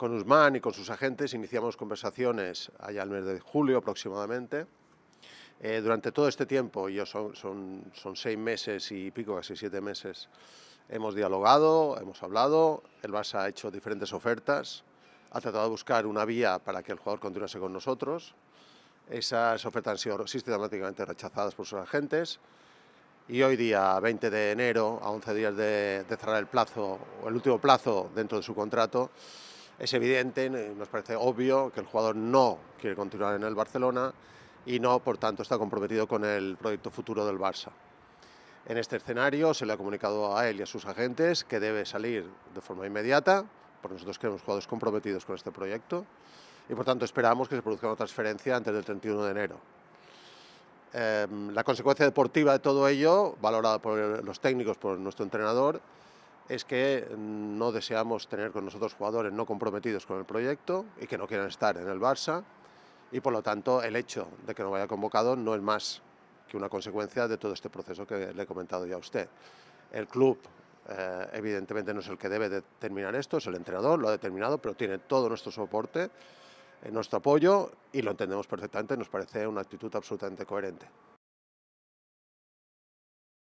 Con Usman y con sus agentes iniciamos conversaciones allá al mes de julio aproximadamente. Eh, durante todo este tiempo, yo son, son, son seis meses y pico, casi siete meses, hemos dialogado, hemos hablado, el Barça ha hecho diferentes ofertas, ha tratado de buscar una vía para que el jugador continuase con nosotros. Esas ofertas han sido sistemáticamente rechazadas por sus agentes. Y hoy día, 20 de enero, a 11 días de, cerrar el plazo, el último plazo dentro de su contrato, es evidente, eh, nos parece obvio que el jugador no quiere continuar en el Barcelona y no, por tanto, está comprometido con el proyecto futuro del Barça. En este escenario se le ha comunicado a él y a sus agentes que debe salir de forma inmediata, porque nosotros queremos jugadores comprometidos con este proyecto y por tanto esperamos que se produzca una transferencia antes del 31 de enero. Em, la consecuencia deportiva de todo ello, valorada por los técnicos, por nuestro entrenador, es que no deseamos tener con nosotros jugadores no comprometidos con el proyecto y que no quieran estar en el Barça y por lo tanto el hecho de que no vaya convocado no es más que una consecuencia de todo este proceso que le he comentado ya a usted. El club eh, evidentemente no es el que debe determinar esto, es el entrenador, lo ha determinado, pero tiene todo nuestro soporte, eh, nuestro apoyo y lo entendemos perfectamente, nos parece una actitud absolutamente coherente.